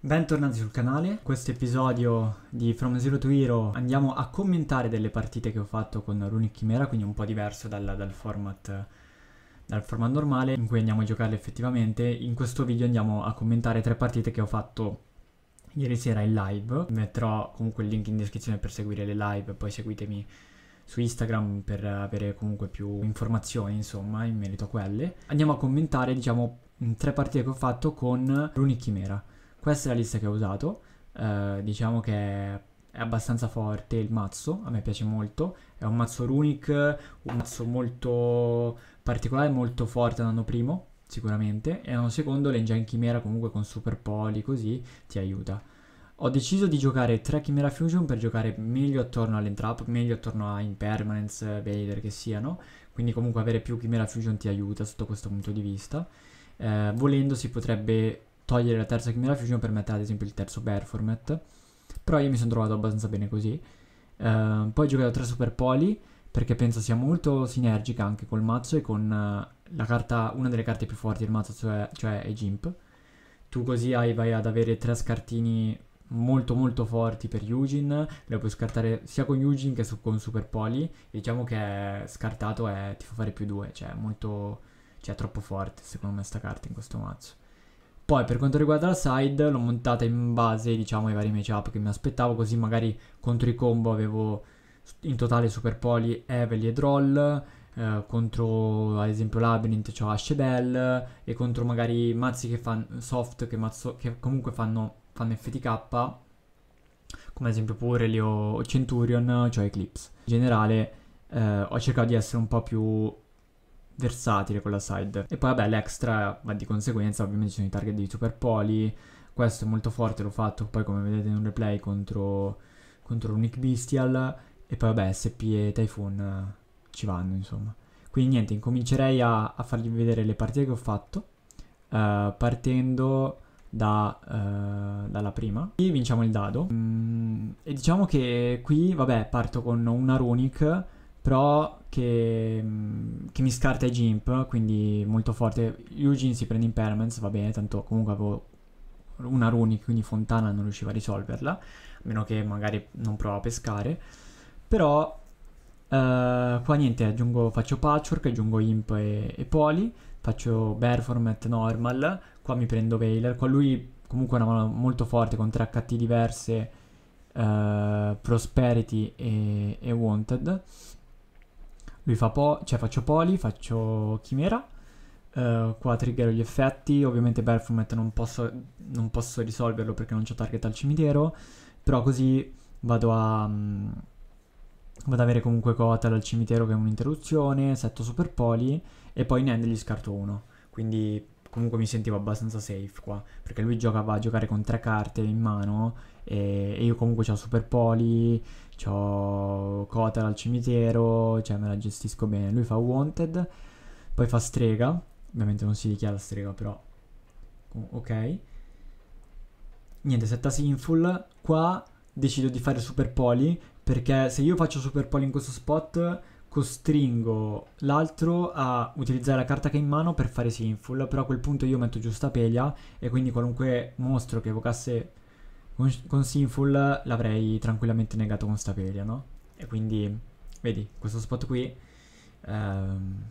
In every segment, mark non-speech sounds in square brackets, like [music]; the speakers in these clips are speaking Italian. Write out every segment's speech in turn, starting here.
Bentornati sul canale, in questo episodio di From Zero to Hero andiamo a commentare delle partite che ho fatto con Runic Chimera, quindi un po' diverso dal, dal, format, dal, format, normale in cui andiamo a giocarle effettivamente. In questo video andiamo a commentare tre partite che ho fatto ieri sera in live, metterò comunque il link in descrizione per seguire le live, poi seguitemi su Instagram per avere comunque più informazioni insomma in merito a quelle. Andiamo a commentare diciamo tre partite che ho fatto con Runic Chimera. Questa è la lista che ho usato, eh, diciamo che è abbastanza forte il mazzo, a me piace molto, è un mazzo runic, un mazzo molto particolare, molto forte l'anno primo, sicuramente, e l'anno secondo l'engine chimera comunque con super poli così ti aiuta. Ho deciso di giocare 3 Chimera Fusion per giocare meglio attorno all'entrap, meglio attorno a Impermanence, Vader che siano, quindi comunque avere più Chimera Fusion ti aiuta sotto questo punto di vista. Eh, volendo si potrebbe togliere la terza Chimera Fusion per mettere ad esempio il terzo Performat. Però io mi sono trovato abbastanza bene così. Uh, poi ho giocato tre Super Poli perché penso sia molto sinergica anche col mazzo e con uh, la carta, una delle carte più forti del mazzo, cioè, cioè è Gimp. Tu così hai, vai ad avere tre scartini molto molto forti per Yujin, le puoi scartare sia con Yujin che su, con Super Poli, e diciamo che scartato è, ti fa fare più due, cioè molto, cioè è troppo forte secondo me sta carta in questo mazzo. Poi per quanto riguarda la side l'ho montata in base diciamo ai vari matchup che mi aspettavo così magari contro i combo avevo in totale Super Poli, Evely e Droll eh, contro ad esempio Labyrinth c'ho Ashe Bell e contro magari mazzi che fanno soft che, mazzo, che comunque fanno, fanno FTK come ad esempio pure li Centurion, cioè Eclipse. In generale eh, ho cercato di essere un po' più versatile con la side. E poi vabbè l'extra va di conseguenza, ovviamente ci sono i target di Super Poli, questo è molto forte, l'ho fatto poi come vedete in un replay contro, contro Runic Bestial e poi vabbè SP e Typhoon eh, ci vanno insomma. Quindi niente, incomincerei a, a farvi vedere le partite che ho fatto uh, partendo da, uh, dalla prima. Qui vinciamo il dado mm, e diciamo che qui vabbè parto con una Runic Pro che, mm, che mi scarta i Jimp, quindi molto forte. Eugene si prende Impermanence, va bene, tanto comunque avevo una runic, quindi Fontana non riusciva a risolverla, a meno che magari non prova a pescare. Però Uh, qua niente, aggiungo, faccio patchwork, aggiungo imp e, e poli, faccio bear normal, qua mi prendo Veiler, qua lui comunque è una mano molto forte con 3 HT diverse, uh, prosperity e, e wanted. Lui fa po- cioè faccio poli, faccio chimera. Uh, qua triggero gli effetti. Ovviamente Performat non posso, non posso risolverlo perché non c'ho target al cimitero. Però così vado a... Um, vado ad avere comunque Kotal al cimitero che è un'interruzione, setto super poli e poi in end gli scarto uno. Quindi comunque mi sentivo abbastanza safe qua, perché lui gioca, va a giocare con tre carte in mano e, e io comunque ho super poli, ho Kotar al cimitero, cioè me la gestisco bene. Lui fa Wanted, poi fa Strega, ovviamente non si dichiara Strega, però ok. Niente, setta Sinful, qua decido di fare Super Poli, perché se io faccio Super Poli in questo spot costringo l'altro a utilizzare la carta che ha in mano per fare Sinful, però a quel punto io metto giusta Stapelia e quindi qualunque mostro che evocasse con, con Sinful l'avrei tranquillamente negato con Stapelia, no? E quindi, vedi, questo spot qui ehm,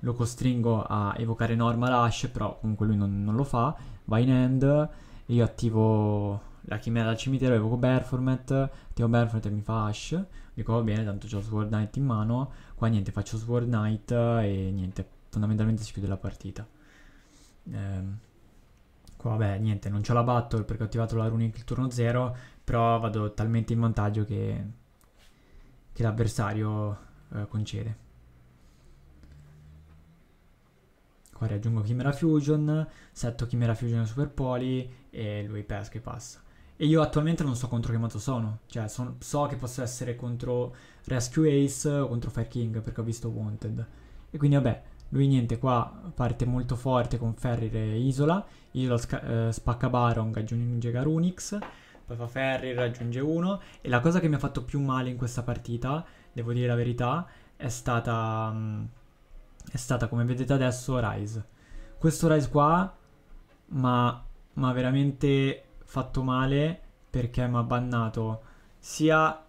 lo costringo a evocare Normal Ash, però comunque lui non, non lo fa. Va in end, io attivo la chimera dal cimitero, evoco Berformet, attivo Berformet e mi fa Ash, dico va bene, tanto ho Sword Knight in mano, qua niente, faccio Sword Knight e niente, fondamentalmente si chiude la partita. Ehm, qua ecco, vabbè niente non c'ho la battle perché ho attivato la runic il turno 0 però vado talmente in vantaggio che, che l'avversario eh, concede qua riaggiungo Chimera Fusion setto Chimera Fusion Super Poli e lui pesca e passa e io attualmente non so contro che mazzo sono cioè son, so che posso essere contro Rescue Ace o contro Fire King perché ho visto Wanted e quindi vabbè lui niente, qua parte molto forte con Ferrir e Isola. Isola eh, spacca Baron, raggiunge Garunix, poi fa Ferrir, raggiunge uno. E la cosa che mi ha fatto più male in questa partita, devo dire la verità, è stata... Mm, è stata, come vedete adesso, Rise. Questo Rise qua ma ha veramente fatto male perché mi ha bannato sia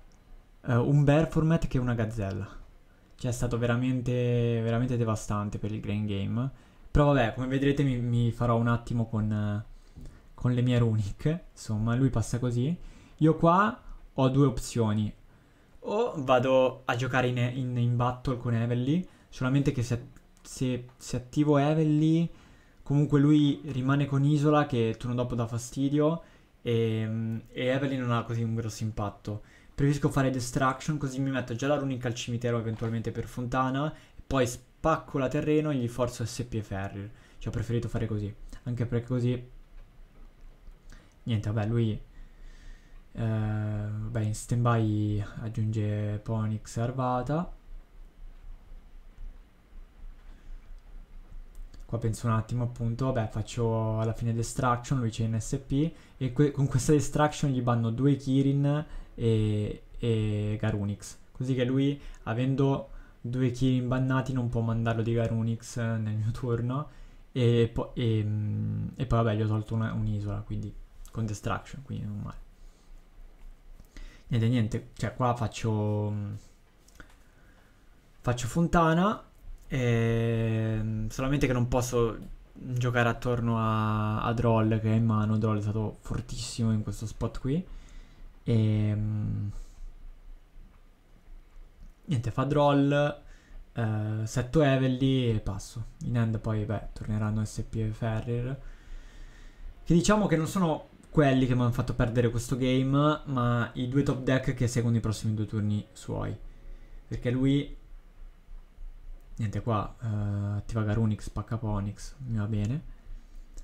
eh, un Bear che una gazzella. Cioè è stato veramente, veramente devastante per il Grand Game. Però vabbè, come vedrete mi, mi farò un attimo con, con le mie runic. Insomma, lui passa così. Io qua ho due opzioni. O vado a giocare in, in, in battle con Evelly, solamente che se, se, se attivo Evelly... Comunque lui rimane con Isola che il turno dopo dà fastidio e, e, Evelyn non ha così un grosso impatto. Preferisco fare Destruction così mi metto già la runica al cimitero eventualmente per Fontana poi spacco la terreno e gli forzo SP e Ferrir. Cioè ho preferito fare così. Anche perché così... Niente, vabbè, lui... Eh, vabbè, in standby aggiunge Ponix Arvata. Qua penso un attimo appunto, vabbè faccio alla fine Destruction, lui c'è in SP e que con questa Destruction gli banno due Kirin e, e Garunix. Così che lui, avendo due kill imbannati, non può mandarlo di Garunix eh, nel mio turno. E, po- e, mm, e poi, vabbè, gli ho tolto una, un'isola, quindi con Destruction, quindi non male. Niente, niente, cioè qua faccio... Mm, faccio Fontana, e, ehm, solamente che non posso giocare attorno a, a Droll che è in mano, Droll è stato fortissimo in questo spot qui. E, ehm, niente, fa drawl, eh, setto Evelly e passo. In end poi, beh, torneranno SP e Ferrer Che diciamo che non sono quelli che mi hanno fatto perdere questo game, ma i due top deck che seguono i prossimi due turni suoi. Perché lui... Niente qua, eh, attiva Garunix, spacca Ponix, mi va bene.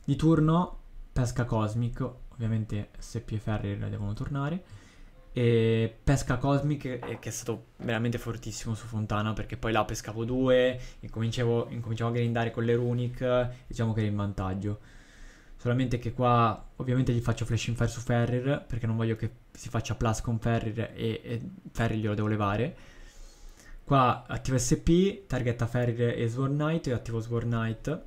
Di turno pesca Cosmico ovviamente Seppi e Ferri devono tornare. E pesca Cosmic eh, che è stato veramente fortissimo su Fontana perché poi là pescavo due, incominciavo, incominciavo a grindare con le runic, diciamo che era in vantaggio. Solamente che qua ovviamente gli faccio Flash in Fire su Ferrir perché non voglio che si faccia plus con Ferrir e, e Ferrir glielo devo levare. Qua attivo SP, targetta Ferrir e Sword Knight e attivo Sword Knight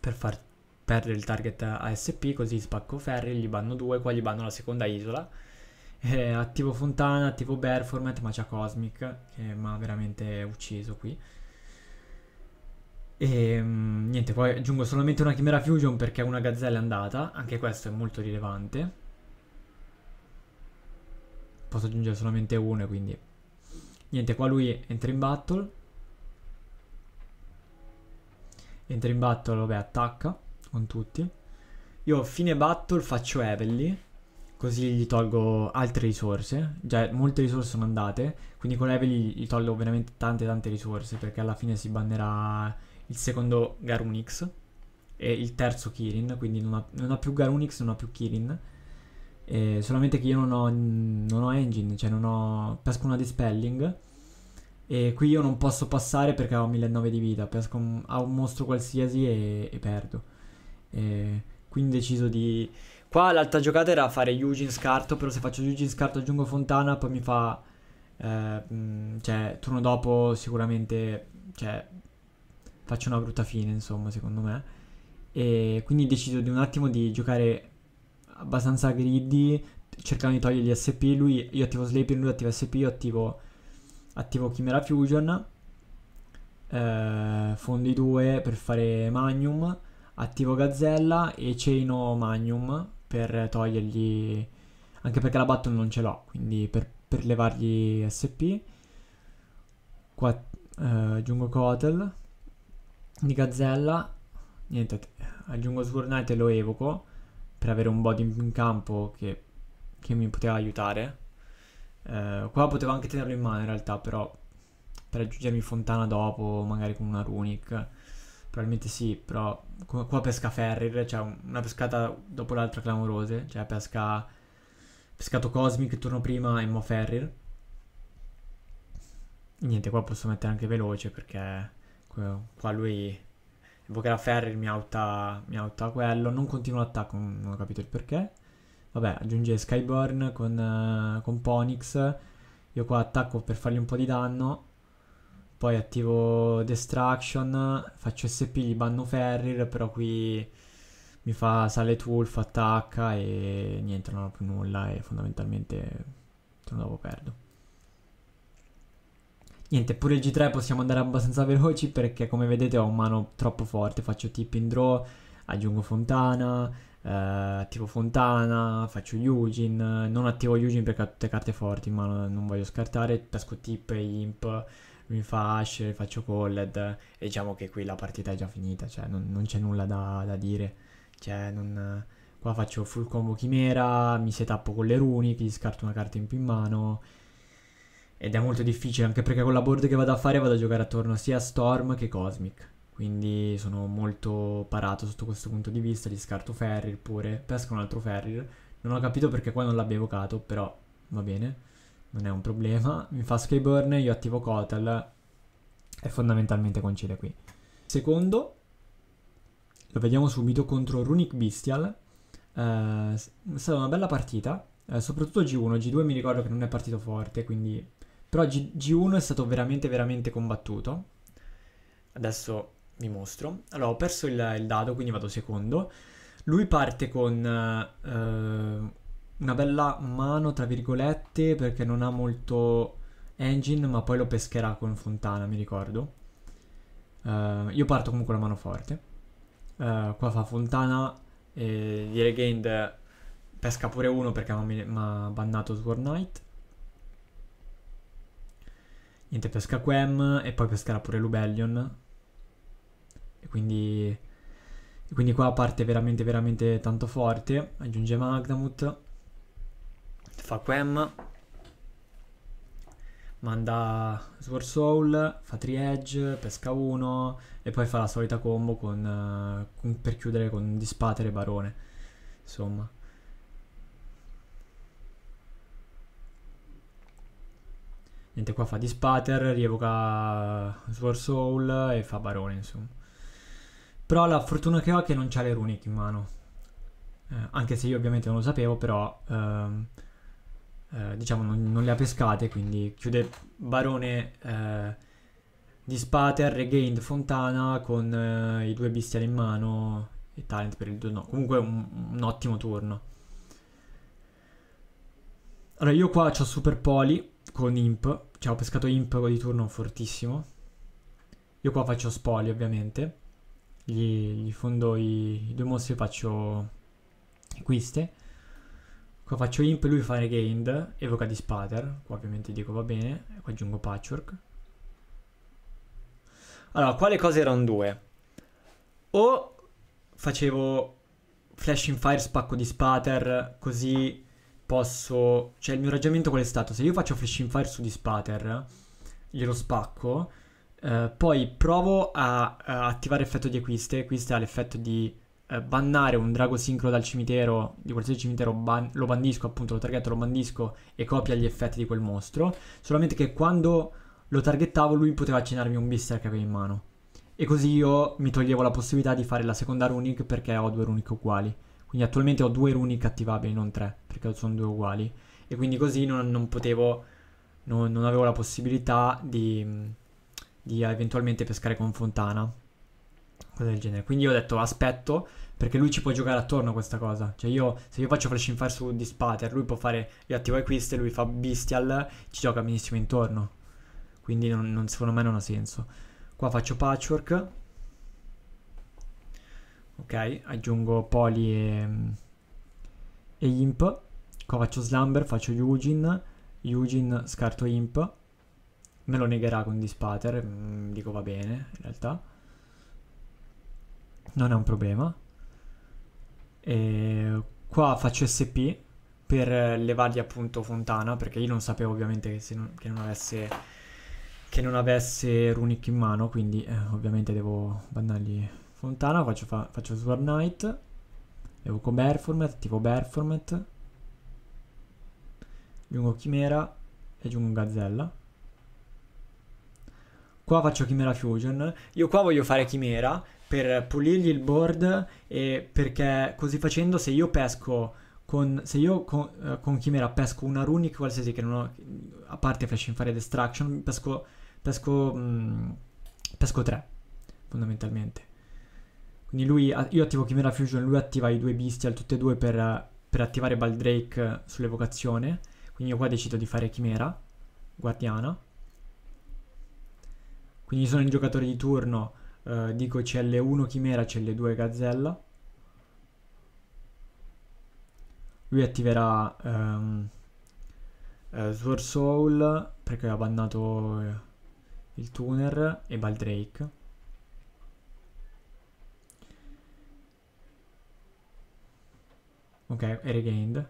per far perde il target ASP, così spacco ferri, gli banno due, qua gli banno la seconda isola. Eh, attivo Fontana, attivo Performant, ma c'è Cosmic, che mi ha veramente ucciso qui. E ehm, niente, poi aggiungo solamente una Chimera Fusion perché una gazzella è andata, anche questo è molto rilevante. Posso aggiungere solamente una, quindi... Niente, qua lui entra in battle. Entra in battle, vabbè, attacca con tutti. Io fine battle faccio Evelyn, così gli tolgo altre risorse, già molte risorse sono andate, quindi con Evelyn gli tolgo veramente tante tante risorse perché alla fine si bannerà il secondo Garunix e il terzo Kirin, quindi non ha, non ha più Garunix, non ha più Kirin. Eh, solamente che io non ho, non ho, engine, cioè non ho... pesco una dispelling e qui io non posso passare perché ho 1009 di vita, pesco un, a un mostro qualsiasi e, e perdo. E quindi ho deciso di... Qua l'altra giocata era fare Eugene scarto, però se faccio Eugene scarto aggiungo Fontana, poi mi fa... Eh, cioè, turno dopo sicuramente... Cioè, faccio una brutta fine, insomma, secondo me. E quindi ho deciso di un attimo di giocare abbastanza greedy, cercando di togliere gli SP. Lui, io attivo Sleeping, lui attiva SP, io attivo, attivo Chimera Fusion. Eh, fondo i per fare Magnum attivo Gazzella e ceno Magnum per togliergli... anche perché la button non ce l'ho, quindi per, per levargli SP. Qua eh, aggiungo cotel di Gazzella, niente, aggiungo Swornite e lo evoco per avere un body in campo che, che mi poteva aiutare. Eh, qua potevo anche tenerlo in mano in realtà, però per aggiungermi Fontana dopo, magari con una Runic Probabilmente sì, però qua pesca Ferrir, cioè una pescata dopo l'altra clamorose, cioè pesca pescato Cosmic turno prima e Mo Ferrir. Niente, qua posso mettere anche veloce perché qua lui evocherà Ferrir, mi auta, mi auta quello, non continua l'attacco, non ho capito il perché. Vabbè, aggiunge Skyborn con, uh, con Ponix, io qua attacco per fargli un po' di danno poi attivo Destruction, faccio SP, gli banno Ferrir, però qui mi fa sale Tulf, attacca e niente, non ho più nulla e fondamentalmente il turno dopo perdo. Niente, pure il G3 possiamo andare abbastanza [laughs] veloci perché come vedete ho un mano troppo forte, faccio tip in draw, aggiungo Fontana, eh, attivo Fontana, faccio Yujin, non attivo Yujin perché ho tutte carte forti in mano, non voglio scartare, tasco tip e imp mi fa Asher, faccio Colled e diciamo che qui la partita è già finita, cioè non, non c'è nulla da, da, dire, cioè non... Qua faccio full combo chimera, mi setappo con le runi, ti scarto una carta in più in mano. Ed è molto difficile anche perché con la board che vado a fare vado a giocare attorno sia a Storm che Cosmic. Quindi sono molto parato sotto questo punto di vista, gli scarto Ferrir pure, pesco un altro Ferrir. Non ho capito perché qua non l'abbia evocato, però va bene non è un problema. Mi fa Skyburn, io attivo Kotal e fondamentalmente concede qui. Secondo, lo vediamo subito contro Runic Bestial. Eh, è stata una bella partita, eh, soprattutto G1. G2 mi ricordo che non è partito forte, quindi... Però G- G1 è stato veramente, veramente combattuto. Adesso vi mostro. Allora, ho perso il, il dado, quindi vado secondo. Lui parte con eh, una bella mano, tra virgolette, perché non ha molto engine, ma poi lo pescherà con Fontana, mi ricordo. Uh, io parto comunque la mano forte. Uh, qua fa Fontana e di Regained pesca pure uno perché mi ha bannato Sword Knight. Niente, pesca Quem e poi pescherà pure Lubellion. E quindi, e quindi qua parte veramente, veramente tanto forte. Aggiunge Magnamut fa Quem, manda Sword Soul, fa Triedge, pesca uno e poi fa la solita combo con, uh, eh, con, per chiudere con Dispatere e Barone. Insomma. Niente, qua fa Dispater, rievoca Sword Soul e fa Barone, insomma. Però la fortuna che ho è che non c'ha le runic in mano. Eh, anche se io ovviamente non lo sapevo, però... Ehm, eh, diciamo, non, non, le ha pescate, quindi chiude Barone eh, di Spater, Regained Fontana con eh, i due bestiali in mano e Talent per il 2 no. Comunque un, un ottimo turno. Allora io qua ho Super Poli con Imp, cioè ho pescato Imp di turno fortissimo. Io qua faccio Spoli ovviamente, gli, gli fondo i, i due mostri e faccio quiste. Qua faccio imp, lui fa regained, evoca di spatter, qua ovviamente dico va bene, qua aggiungo patchwork. Allora, qua le cose erano due. O facevo flashing fire, spacco di spatter, così posso... Cioè il mio ragionamento qual è stato? Se io faccio flashing fire su di spatter, glielo spacco, eh, poi provo a, a attivare effetto di acquiste, acquiste ha l'effetto di eh, bannare un drago sincro dal cimitero, di qualsiasi cimitero, ban- lo bandisco appunto, lo targetto, lo bandisco e copia gli effetti di quel mostro, solamente che quando lo targettavo lui poteva accennarmi un bister che aveva in mano. E così io mi toglievo la possibilità di fare la seconda runic perché ho due runic uguali. Quindi attualmente ho due runic attivabili, non tre, perché sono due uguali. E quindi così non, non potevo, non, non, avevo la possibilità di, di eventualmente pescare con Fontana cose del genere. Quindi io ho detto aspetto perché lui ci può giocare attorno a questa cosa. Cioè io, se io faccio flashing fire su Dispater, lui può fare, io attivo Equist e lui fa Bestial, ci gioca benissimo intorno. Quindi non, non, secondo me non ha senso. Qua faccio Patchwork. Ok, aggiungo Poli e, e Imp. Qua faccio Slumber, faccio Eugene. Eugene scarto Imp. Me lo negherà con Dispater, mm, dico va bene in realtà non è un problema. E qua faccio SP per levargli appunto Fontana, perché io non sapevo ovviamente che, se non, che non avesse che non avesse Runic in mano, quindi eh, ovviamente devo bannargli Fontana, faccio, fa, faccio Sword Knight, devo con Berformet, attivo Berformet, aggiungo Chimera e aggiungo Gazzella. Qua faccio Chimera Fusion, io qua voglio fare Chimera per pulirgli il board e perché così facendo se io pesco con, se io con, uh, con Chimera pesco una runic qualsiasi che non ho, a parte Flashing Fire Destruction, pesco, pesco, mh, mm, pesco 3 fondamentalmente. Quindi lui, io attivo Chimera Fusion, lui attiva i due Bestial, tutte e due per, per attivare Baldrake eh, sull'evocazione. Quindi io qua decido di fare Chimera, Guardiana. Quindi sono il giocatore di turno, eh, dico CL1 Chimera, CL2 Gazzella. Lui attiverà ehm, eh, Sword Soul perché ha bannato eh, il tuner e Baldrake. Ok, è regained.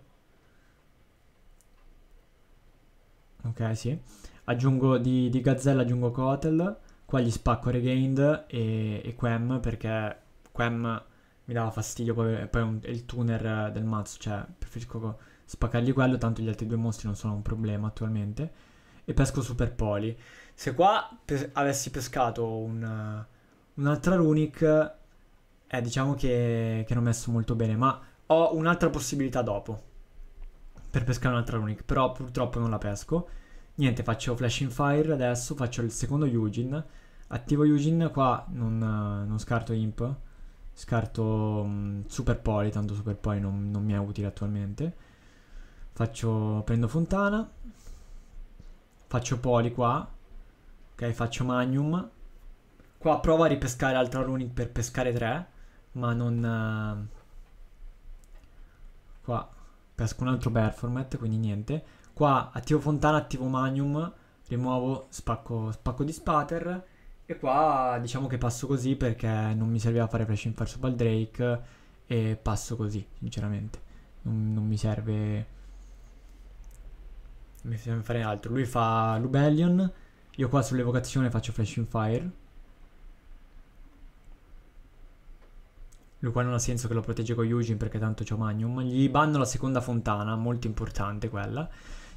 Ok, sì. Aggiungo di, di Gazzella, aggiungo Kotel. Qua gli spacco Regained e, e Quem perché Quem mi dava fastidio, poi, poi un, il tuner del mazzo, cioè preferisco spaccargli quello, tanto gli altri due mostri non sono un problema attualmente. E pesco Super Poli. Se qua pes- avessi pescato un, un'altra runic, eh, diciamo che, che non ho messo molto bene, ma ho un'altra possibilità dopo per pescare un'altra runic, però purtroppo non la pesco. Niente, faccio flashing fire adesso, faccio il secondo Yujin. Attivo Yujin, qua non, eh, non scarto imp, scarto um, super poli, tanto super poli non, non mi è utile attualmente. Faccio, prendo fontana, faccio poli qua, ok, faccio magnum. Qua provo a ripescare altra runic per pescare 3, ma non... Uh, qua pesco un altro performat, quindi niente. Qua attivo fontana, attivo magnum, rimuovo, spacco, spacco di spatter E qua diciamo che passo così perché non mi serviva fare flashing fire su Baldrake e passo così, sinceramente. Non, non mi serve... Non mi serve fare altro. Lui fa Lubellion, io qua sull'evocazione faccio Flash in fire. Lui qua non ha senso che lo protegge con Yujin perché tanto c'ho Magnum. Gli banno la seconda fontana, molto importante quella.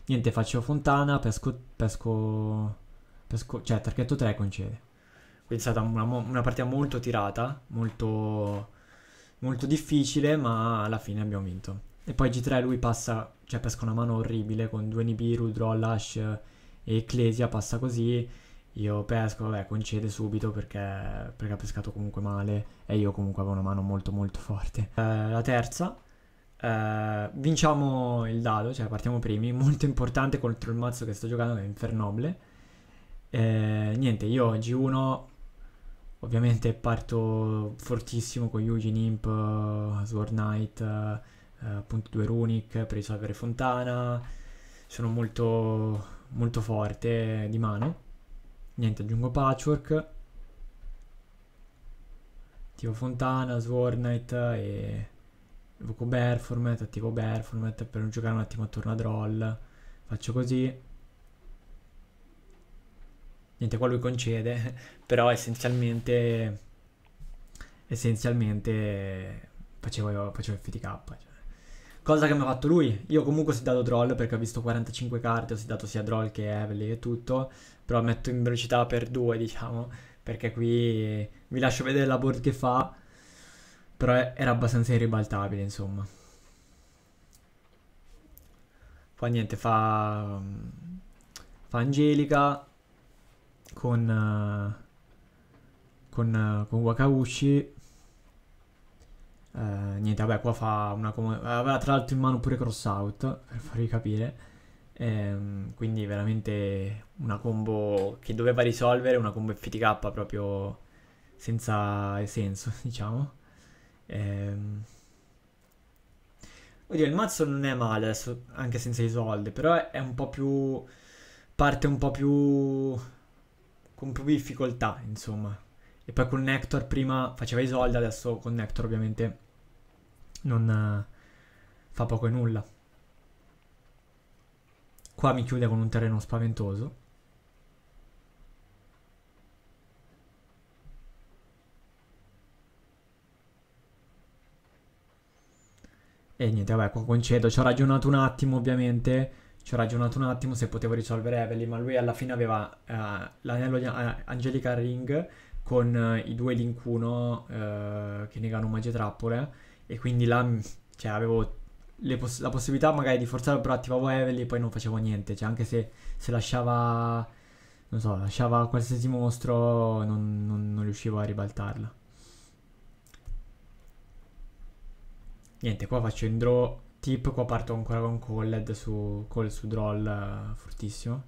Niente, faccio Fontana, pesco, pesco, pesco cioè targhetto 3 concede. Quindi è stata una, una partita molto tirata, molto, molto difficile, ma alla fine abbiamo vinto. E poi G3 lui passa, cioè pesca una mano orribile con due Nibiru, Drollash e Ecclesia, passa così. Io pesco, vabbè, concede subito perché, perché, ha pescato comunque male e io comunque avevo una mano molto molto forte. Eh, la terza, Uh, vinciamo il dado, cioè partiamo primi, [laughs] molto importante contro il mazzo che sto giocando che è Infernoble. Eh, niente, io G1 ovviamente parto fortissimo con Yuji, Imp, uh, Sword Knight, uh, appunto due Runic per risolvere Fontana. Sono molto, molto forte di mano. Niente, aggiungo Patchwork. Attivo Fontana, Sword Knight e invoco bear attivo bear per non giocare un attimo attorno a droll, faccio così. Niente, qua lui concede, [laughs] però essenzialmente, essenzialmente facevo, facevo FTK. Cioè. Cosa che mi ha fatto lui? Io comunque ho sedato troll perché ho visto 45 carte, ho sedato sia troll che Evelyn e tutto, però metto in velocità per due, diciamo, perché qui vi lascio vedere la board che fa però era abbastanza irribaltabile, insomma. Poi niente, fa... Mm, fa Angelica con... Eh, con, eh, con Wakaushi. Eh, niente, vabbè, qua fa una... Aveva tra l'altro in mano pure Crossout, per farvi capire. Ehm, quindi veramente una combo che doveva risolvere, una combo FTK proprio senza senso, [laughs] diciamo. Ehm... Oddio, il mazzo non è male adesso, anche senza i soldi, però è un po' più... parte un po' più... con più difficoltà, insomma. E poi con Nector prima faceva i soldi, adesso con Nector ovviamente non fa poco e nulla. Qua mi chiude con un terreno spaventoso. E niente, vabbè, qua concedo. Ci ho ragionato un attimo, ovviamente. Ci ho ragionato un attimo se potevo risolvere Evelyn, ma lui alla fine aveva uh, l'anello di uh, Angelica Ring con uh, i due Link 1 che negano magie trappole. E quindi là, mm, cioè, avevo poss- la possibilità magari di forzare, però attivavo Evelyn e poi non facevo niente. Cioè, anche se, se lasciava, non so, lasciava qualsiasi mostro, non, non, non riuscivo a ribaltarla. Niente, qua faccio in draw tip, qua parto ancora con Colled su, call su Droll uh, eh, fortissimo.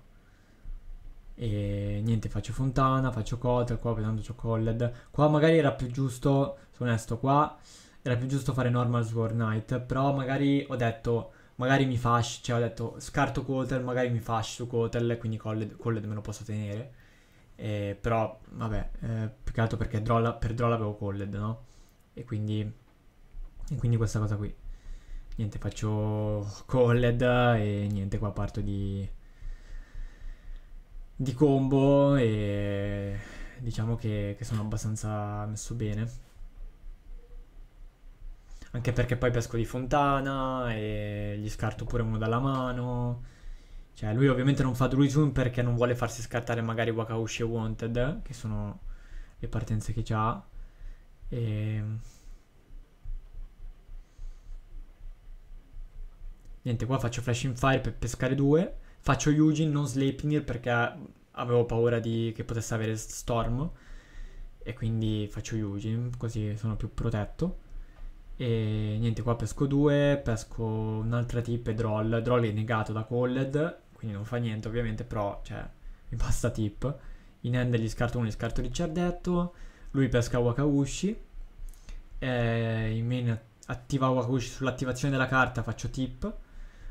E niente, faccio Fontana, faccio Cotter, qua tanto c'ho Colled. Qua magari era più giusto, sono onesto, qua era più giusto fare Normal Sword Knight, però magari ho detto magari mi fash, cioè ho detto scarto Kotel, magari mi fash su Kotel, quindi Colled, Colled me lo posso tenere. Eh, però, vabbè, eh, più che altro perché Droll, per Droll avevo Colled, no? E quindi e quindi questa cosa qui niente faccio colled e niente qua parto di di combo e diciamo che, che sono abbastanza messo bene anche perché poi pesco di fontana e gli scarto pure uno dalla mano cioè, lui ovviamente non fa Druidun perché non vuole farsi scartare magari Wakaushi e Wanted, che sono le partenze che ha. E Niente, qua faccio Flashing Fire per pescare due. Faccio Yujin, non Sleipnir, perché avevo paura di, che potesse avere Storm. E quindi faccio Yujin, così sono più protetto. E niente, qua pesco due, pesco un'altra tip e Droll. Droll è negato da Called, quindi non fa niente ovviamente, però cioè, mi basta tip. In end gli scarto uno, gli scarto Ricciardetto. Lui pesca Wakaushi. E in main attiva Wakaushi sull'attivazione della carta, faccio tip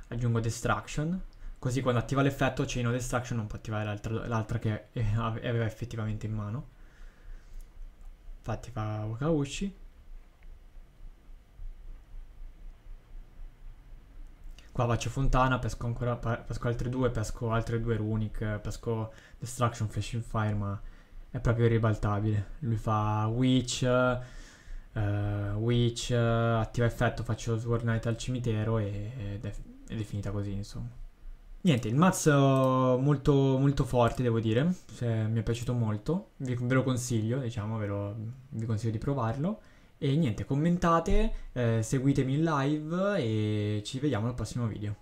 aggiungo Destruction, così quando attiva l'effetto Chain of Destruction non può attivare l'altra, che [laughs] aveva effettivamente in mano. Infatti fa Wakaushi. Qua faccio Fontana, pesco, ancora, pesco altre due, pesco altre due Runic, pesco Destruction, Flashing Fire, ma è proprio ribaltabile. Lui fa Witch, uh, Witch, uh, attiva effetto, faccio Sword Knight al cimitero e, ed è ed è finita così, insomma. Niente, il mazzo molto, molto forte, devo dire, cioè, mi è piaciuto molto, vi, ve lo consiglio, diciamo, ve lo, vi consiglio di provarlo. E niente, commentate, eh, seguitemi in live e ci vediamo al prossimo video.